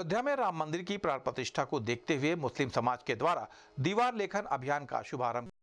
अयोध्या में राम मंदिर की प्राण प्रतिष्ठा को देखते हुए मुस्लिम समाज के द्वारा दीवार लेखन अभियान का शुभारंभ